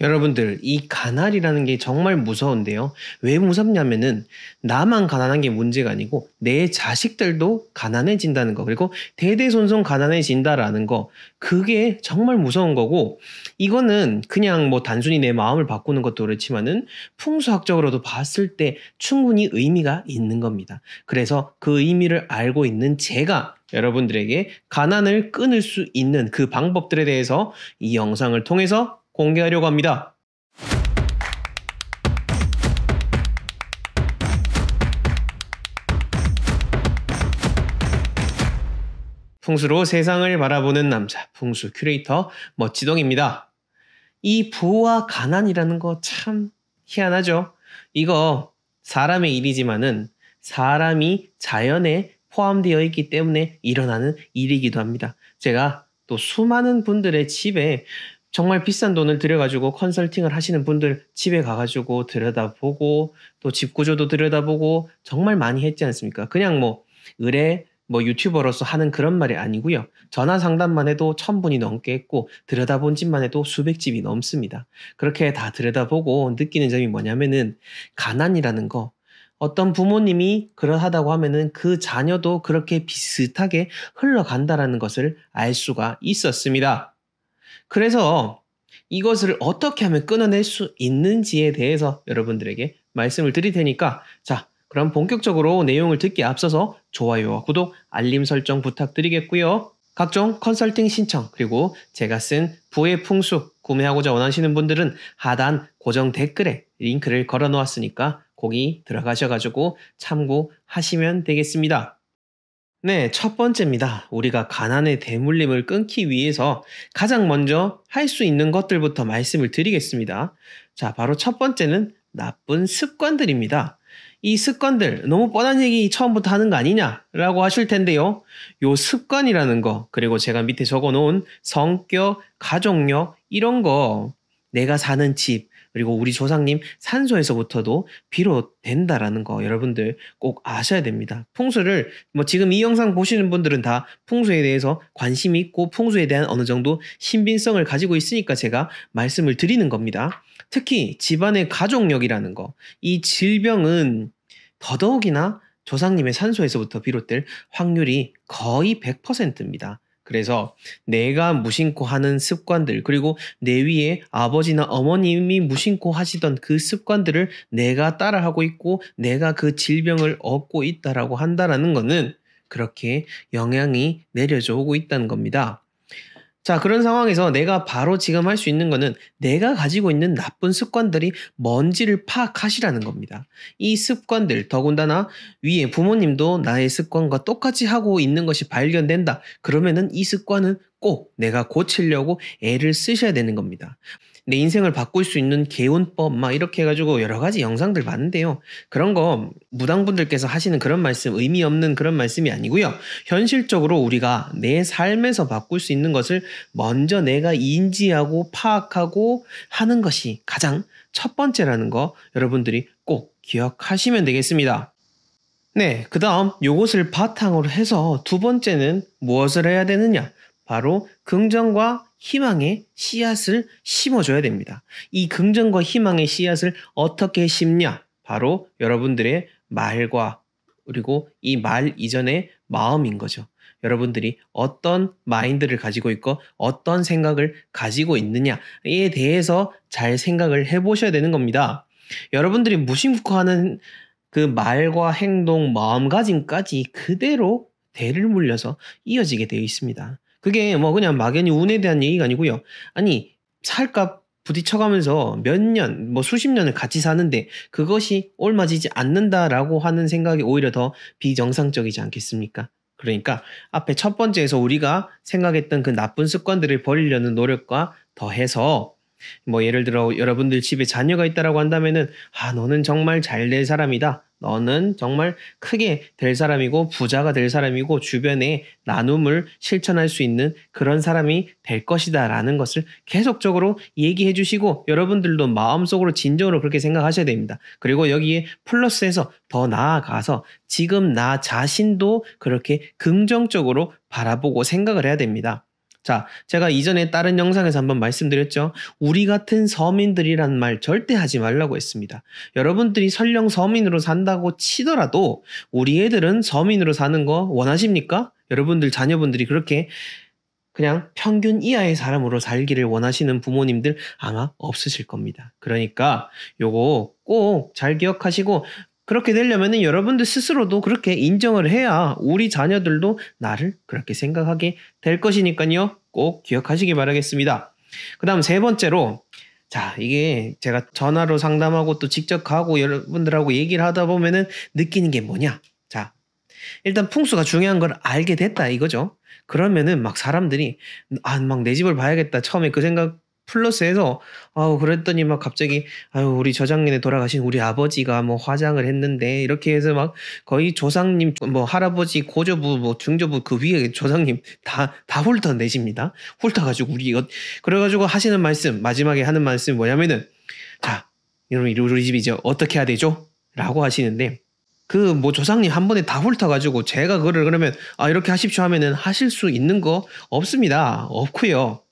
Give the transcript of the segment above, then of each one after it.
여러분들 이 가난이라는 게 정말 무서운데요. 왜 무섭냐면은 나만 가난한 게 문제가 아니고 내 자식들도 가난해진다는 거 그리고 대대손손 가난해진다라는 거 그게 정말 무서운 거고 이거는 그냥 뭐 단순히 내 마음을 바꾸는 것도 그렇지만은 풍수학적으로도 봤을 때 충분히 의미가 있는 겁니다. 그래서 그 의미를 알고 있는 제가 여러분들에게 가난을 끊을 수 있는 그 방법들에 대해서 이 영상을 통해서 공개하려고 합니다. 풍수로 세상을 바라보는 남자, 풍수 큐레이터 멋지동입니다. 이 부와 가난이라는 거 참 희한하죠. 이거 사람의 일이지만은 사람이 자연에 포함되어 있기 때문에 일어나는 일이기도 합니다. 제가 또 수많은 분들의 집에 정말 비싼 돈을 들여가지고 컨설팅을 하시는 분들 집에 가가지고 들여다보고 또 집 구조도 들여다보고 정말 많이 했지 않습니까? 그냥 뭐 의뢰 뭐 유튜버로서 하는 그런 말이 아니고요. 전화 상담만 해도 천 분이 넘게 했고 들여다본 집만 해도 수백 집이 넘습니다. 그렇게 다 들여다보고 느끼는 점이 뭐냐면은 가난이라는 거 어떤 부모님이 그러하다고 하면은 그 자녀도 그렇게 비슷하게 흘러간다라는 것을 알 수가 있었습니다. 그래서 이것을 어떻게 하면 끊어낼 수 있는지에 대해서 여러분들에게 말씀을 드릴 테니까 자 그럼 본격적으로 내용을 듣기 앞서서 좋아요와 구독, 알림 설정 부탁드리겠고요. 각종 컨설팅 신청 그리고 제가 쓴 부의 풍수 구매하고자 원하시는 분들은 하단 고정 댓글에 링크를 걸어 놓았으니까 거기 들어가셔가지고 참고하시면 되겠습니다. 네, 첫 번째입니다. 우리가 가난의 대물림을 끊기 위해서 가장 먼저 할 수 있는 것들부터 말씀을 드리겠습니다. 자, 바로 첫 번째는 나쁜 습관들입니다. 이 습관들 너무 뻔한 얘기 처음부터 하는 거 아니냐라고 하실 텐데요. 요 습관이라는 거 그리고 제가 밑에 적어 놓은 성격, 가족력 이런 거 내가 사는 집, 그리고 우리 조상님 산소에서부터도 비롯된다라는 거 여러분들 꼭 아셔야 됩니다. 풍수를 뭐 지금 이 영상 보시는 분들은 다 풍수에 대해서 관심이 있고 풍수에 대한 어느 정도 신빙성을 가지고 있으니까 제가 말씀을 드리는 겁니다. 특히 집안의 가족력이라는 거, 이 질병은 더더욱이나 조상님의 산소에서부터 비롯될 확률이 거의 100%입니다. 그래서 내가 무심코 하는 습관들 그리고 내 위에 아버지나 어머님이 무심코 하시던 그 습관들을 내가 따라하고 있고 내가 그 질병을 얻고 있다라고 한다라는 것은 그렇게 영향이 내려져 오고 있다는 겁니다. 자, 그런 상황에서 내가 바로 지금 할 수 있는 거는 내가 가지고 있는 나쁜 습관들이 뭔지를 파악하시라는 겁니다. 이 습관들, 더군다나 위에 부모님도 나의 습관과 똑같이 하고 있는 것이 발견된다. 그러면은 이 습관은 꼭 내가 고치려고 애를 쓰셔야 되는 겁니다. 내 인생을 바꿀 수 있는 개운법 막 이렇게 해가지고 여러 가지 영상들 봤는데요. 그런 거 무당분들께서 하시는 그런 말씀 의미 없는 그런 말씀이 아니고요. 현실적으로 우리가 내 삶에서 바꿀 수 있는 것을 먼저 내가 인지하고 파악하고 하는 것이 가장 첫 번째라는 거 여러분들이 꼭 기억하시면 되겠습니다. 네, 그 다음 요것을 바탕으로 해서 두 번째는 무엇을 해야 되느냐? 바로 긍정과 희망의 씨앗을 심어줘야 됩니다. 이 긍정과 희망의 씨앗을 어떻게 심냐? 바로 여러분들의 말과 그리고 이 말 이전의 마음인 거죠. 여러분들이 어떤 마인드를 가지고 있고 어떤 생각을 가지고 있느냐에 대해서 잘 생각을 해보셔야 되는 겁니다. 여러분들이 무심코하는 그 말과 행동, 마음가짐까지 그대로 대를 물려서 이어지게 되어 있습니다. 그게 뭐 그냥 막연히 운에 대한 얘기가 아니고요. 아니 살값 부딪혀가면서 몇 년, 뭐 수십 년을 같이 사는데 그것이 옮아지지 않는다라고 하는 생각이 오히려 더 비정상적이지 않겠습니까? 그러니까 앞에 첫 번째에서 우리가 생각했던 그 나쁜 습관들을 버리려는 노력과 더해서 뭐 예를 들어 여러분들 집에 자녀가 있다라고 한다면은 아 너는 정말 잘 될 사람이다. 너는 정말 크게 될 사람이고 부자가 될 사람이고 주변에 나눔을 실천할 수 있는 그런 사람이 될 것이다 라는 것을 계속적으로 얘기해 주시고 여러분들도 마음속으로 진정으로 그렇게 생각하셔야 됩니다. 그리고 여기에 플러스해서 더 나아가서 지금 나 자신도 그렇게 긍정적으로 바라보고 생각을 해야 됩니다. 자, 제가 이전에 다른 영상에서 한번 말씀드렸죠. 우리 같은 서민들이란 말 절대 하지 말라고 했습니다. 여러분들이 설령 서민으로 산다고 치더라도 우리 애들은 서민으로 사는 거 원하십니까? 여러분들 자녀분들이 그렇게 그냥 평균 이하의 사람으로 살기를 원하시는 부모님들 아마 없으실 겁니다. 그러니까 요거 꼭 잘 기억하시고 그렇게 되려면 여러분들 스스로도 그렇게 인정을 해야 우리 자녀들도 나를 그렇게 생각하게 될 것이니까요. 꼭 기억하시기 바라겠습니다. 그 다음 세 번째로 자, 이게 제가 전화로 상담하고 또 직접 가고 여러분들하고 얘기를 하다 보면은 느끼는 게 뭐냐? 자, 일단 풍수가 중요한 걸 알게 됐다 이거죠. 그러면은 막 사람들이 아, 막 내 집을 봐야겠다. 처음에 그 생각 플러스해서 아우 그랬더니 막 갑자기 아유 우리 저작년에 돌아가신 우리 아버지가 뭐 화장을 했는데 이렇게 해서 막 거의 조상님 뭐 할아버지 고조부 뭐 중조부 그 위에 조상님 다 다 훑어 내십니다 훑어 가지고 우리 이거 어, 그래 가지고 하시는 말씀 마지막에 하는 말씀 뭐냐면은 자 여러분 우리 집 이제 어떻게 해야 되죠? 라고 하시는데 그 뭐 조상님 한 번에 다 훑어가지고 제가 그거를 그러면 아 이렇게 하십시오 하면은 하실 수 있는 거 없습니다 없고요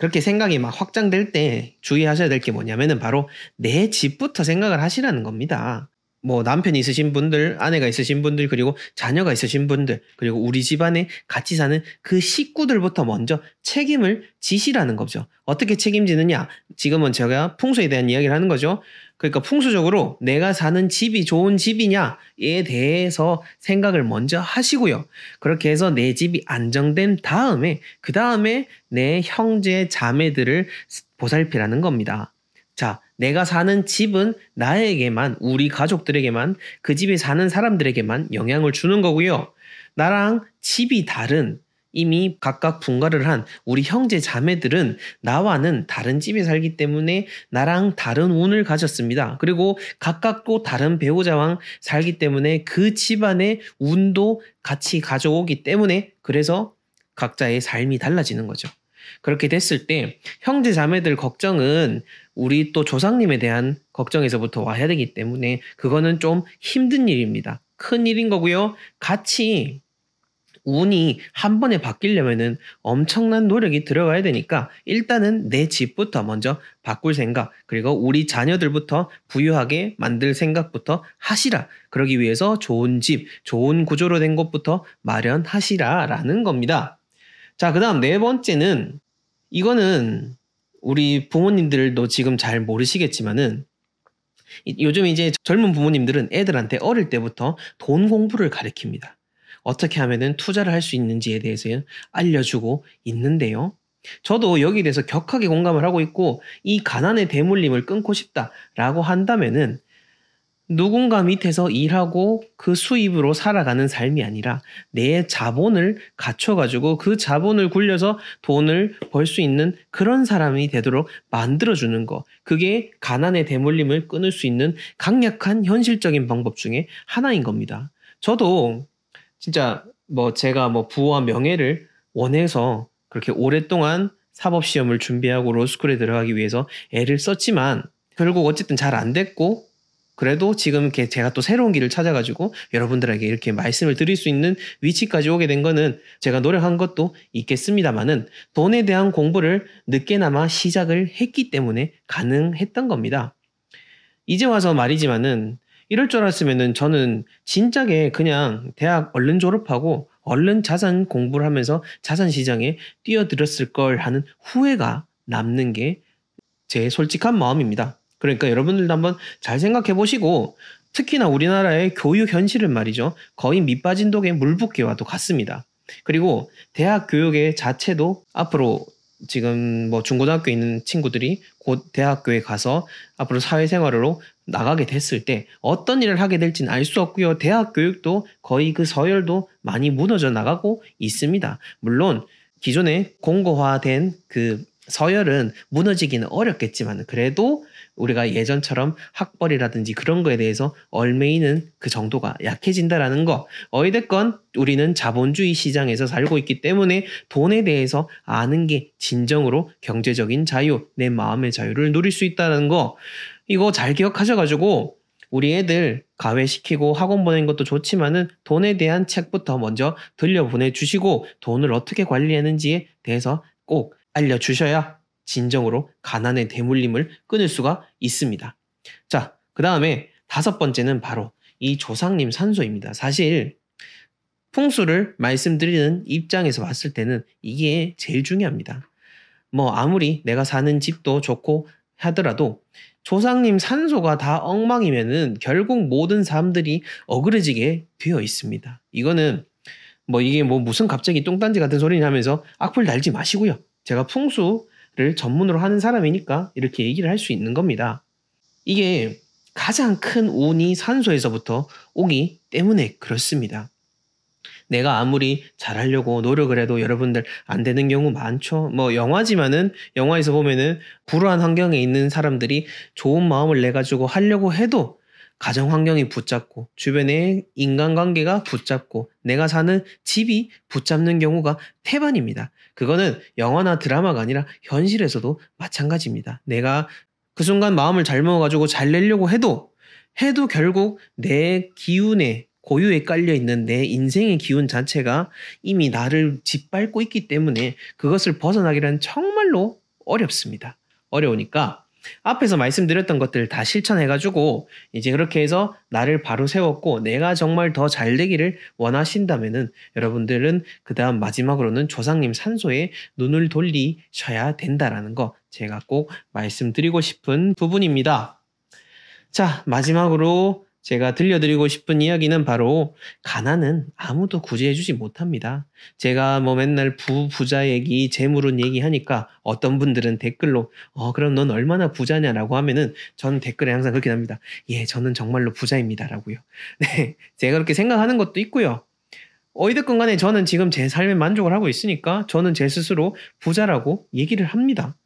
그렇게 생각이 막 확장될 때 주의하셔야 될 게 뭐냐면은 바로 내 집부터 생각을 하시라는 겁니다. 뭐 남편이 있으신 분들, 아내가 있으신 분들, 그리고 자녀가 있으신 분들, 그리고 우리 집안에 같이 사는 그 식구들부터 먼저 책임을 지시라는 거죠. 어떻게 책임지느냐? 지금은 제가 풍수에 대한 이야기를 하는 거죠. 그러니까 풍수적으로 내가 사는 집이 좋은 집이냐에 대해서 생각을 먼저 하시고요. 그렇게 해서 내 집이 안정된 다음에 그 다음에 내 형제 자매들을 보살피라는 겁니다. 자, 내가 사는 집은 나에게만, 우리 가족들에게만, 그 집에 사는 사람들에게만 영향을 주는 거고요. 나랑 집이 다른 이미 각각 분가를 한 우리 형제 자매들은 나와는 다른 집에 살기 때문에 나랑 다른 운을 가졌습니다. 그리고 각각 또 다른 배우자와 살기 때문에 그 집안의 운도 같이 가져오기 때문에 그래서 각자의 삶이 달라지는 거죠. 그렇게 됐을 때 형제 자매들 걱정은 우리 또 조상님에 대한 걱정에서부터 와야 되기 때문에 그거는 좀 힘든 일입니다. 큰 일인 거고요. 같이 운이 한 번에 바뀌려면 엄청난 노력이 들어가야 되니까 일단은 내 집부터 먼저 바꿀 생각, 그리고 우리 자녀들부터 부유하게 만들 생각부터 하시라. 그러기 위해서 좋은 집, 좋은 구조로 된 것부터 마련하시라. 라는 겁니다. 자, 그 다음 네 번째는 이거는 우리 부모님들도 지금 잘 모르시겠지만은 요즘 이제 젊은 부모님들은 애들한테 어릴 때부터 돈 공부를 가르칩니다. 어떻게 하면은 투자를 할 수 있는지에 대해서 알려주고 있는데요. 저도 여기에 대해서 격하게 공감을 하고 있고 이 가난의 대물림을 끊고 싶다라고 한다면은 누군가 밑에서 일하고 그 수입으로 살아가는 삶이 아니라 내 자본을 갖춰가지고 그 자본을 굴려서 돈을 벌 수 있는 그런 사람이 되도록 만들어주는 거. 그게 가난의 대물림을 끊을 수 있는 강력한 현실적인 방법 중에 하나인 겁니다. 저도 진짜 뭐 제가 뭐 부와 명예를 원해서 그렇게 오랫동안 사법 시험을 준비하고 로스쿨에 들어가기 위해서 애를 썼지만 결국 어쨌든 잘 안 됐고 그래도 지금 이렇게 제가 또 새로운 길을 찾아가지고 여러분들에게 이렇게 말씀을 드릴 수 있는 위치까지 오게 된 거는 제가 노력한 것도 있겠습니다만은 돈에 대한 공부를 늦게나마 시작을 했기 때문에 가능했던 겁니다. 이제 와서 말이지만은 이럴 줄 알았으면은 저는 진작에 그냥 대학 얼른 졸업하고 얼른 자산 공부를 하면서 자산 시장에 뛰어들었을 걸 하는 후회가 남는 게 제 솔직한 마음입니다. 그러니까 여러분들도 한번 잘 생각해 보시고 특히나 우리나라의 교육 현실은 말이죠. 거의 밑빠진 독에 물붓기와도 같습니다. 그리고 대학 교육의 자체도 앞으로 지금 뭐 중고등학교에 있는 친구들이 곧 대학교에 가서 앞으로 사회생활로 나가게 됐을 때 어떤 일을 하게 될지는 알 수 없고요. 대학 교육도 거의 그 서열도 많이 무너져 나가고 있습니다. 물론 기존에 공고화된 그 서열은 무너지기는 어렵겠지만 그래도 우리가 예전처럼 학벌이라든지 그런 거에 대해서 얼매이는 그 정도가 약해진다라는 거. 어이됐건 우리는 자본주의 시장에서 살고 있기 때문에 돈에 대해서 아는 게 진정으로 경제적인 자유, 내 마음의 자유를 누릴 수 있다는 거. 이거 잘 기억하셔가지고 우리 애들 가외시키고 학원 보낸 것도 좋지만은 돈에 대한 책부터 먼저 들려보내 주시고 돈을 어떻게 관리하는지에 대해서 꼭 알려주셔야 진정으로 가난의 대물림을 끊을 수가 있습니다. 자, 그 다음에 다섯 번째는 바로 이 조상님 산소입니다. 사실 풍수를 말씀드리는 입장에서 봤을 때는 이게 제일 중요합니다. 뭐 아무리 내가 사는 집도 좋고 하더라도 조상님 산소가 다 엉망이면은 결국 모든 사람들이 어그러지게 되어 있습니다. 이거는 뭐 이게 뭐 무슨 갑자기 똥단지 같은 소리냐 하면서 악플 달지 마시고요. 제가 풍수를 전문으로 하는 사람이니까 이렇게 얘기를 할 수 있는 겁니다. 이게 가장 큰 운이 산소에서부터 오기 때문에 그렇습니다. 내가 아무리 잘하려고 노력을 해도 여러분들 안 되는 경우 많죠. 뭐 영화지만은 영화에서 보면은 불우한 환경에 있는 사람들이 좋은 마음을 내 가지고 하려고 해도 가정 환경이 붙잡고 주변의 인간관계가 붙잡고 내가 사는 집이 붙잡는 경우가 태반입니다. 그거는 영화나 드라마가 아니라 현실에서도 마찬가지입니다. 내가 그 순간 마음을 잘 먹어가지고 잘 내려고 해도 해도 결국 내 기운에 고유에 깔려 있는 내 인생의 기운 자체가 이미 나를 짓밟고 있기 때문에 그것을 벗어나기란 정말로 어렵습니다. 어려우니까 앞에서 말씀드렸던 것들 다 실천해가지고 이제 그렇게 해서 나를 바로 세웠고 내가 정말 더 잘 되기를 원하신다면은 여러분들은 그 다음 마지막으로는 조상님 산소에 눈을 돌리셔야 된다라는 거 제가 꼭 말씀드리고 싶은 부분입니다. 자, 마지막으로 제가 들려드리고 싶은 이야기는 바로 가난은 아무도 구제해주지 못합니다. 제가 뭐 맨날 부, 부자 얘기, 재물은 얘기하니까 어떤 분들은 댓글로 어, 그럼 넌 얼마나 부자냐라고 하면은 전 댓글에 항상 그렇게 납니다. 예, 저는 정말로 부자입니다라고요. 네. 제가 그렇게 생각하는 것도 있고요. 어이됐건 간에 저는 지금 제 삶에 만족을 하고 있으니까 저는 제 스스로 부자라고 얘기를 합니다.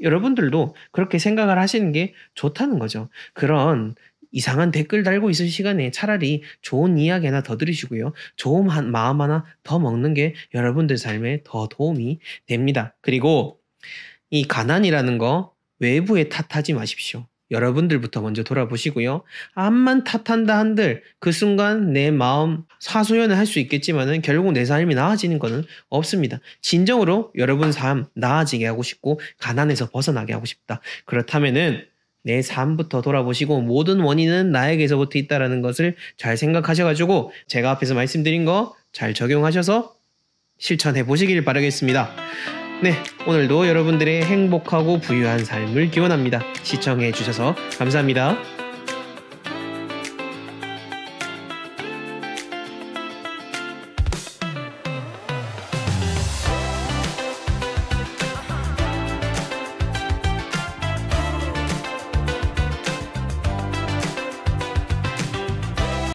여러분들도 그렇게 생각을 하시는 게 좋다는 거죠. 그런 이상한 댓글 달고 있을 시간에 차라리 좋은 이야기 하나 더 들으시고요. 좋은 마음 하나 더 먹는 게 여러분들 삶에 더 도움이 됩니다. 그리고 이 가난이라는 거 외부에 탓하지 마십시오. 여러분들부터 먼저 돌아보시고요. 암만 탓한다 한들 그 순간 내 마음 사소연을 할 수 있겠지만은 결국 내 삶이 나아지는 것은 없습니다. 진정으로 여러분 삶 나아지게 하고 싶고 가난에서 벗어나게 하고 싶다. 그렇다면은 내 삶부터 돌아보시고 모든 원인은 나에게서부터 있다라는 것을 잘 생각하셔가지고 제가 앞에서 말씀드린 거 잘 적용하셔서 실천해 보시길 바라겠습니다. 네, 오늘도 여러분들의 행복하고 부유한 삶을 기원합니다. 시청해 주셔서 감사합니다.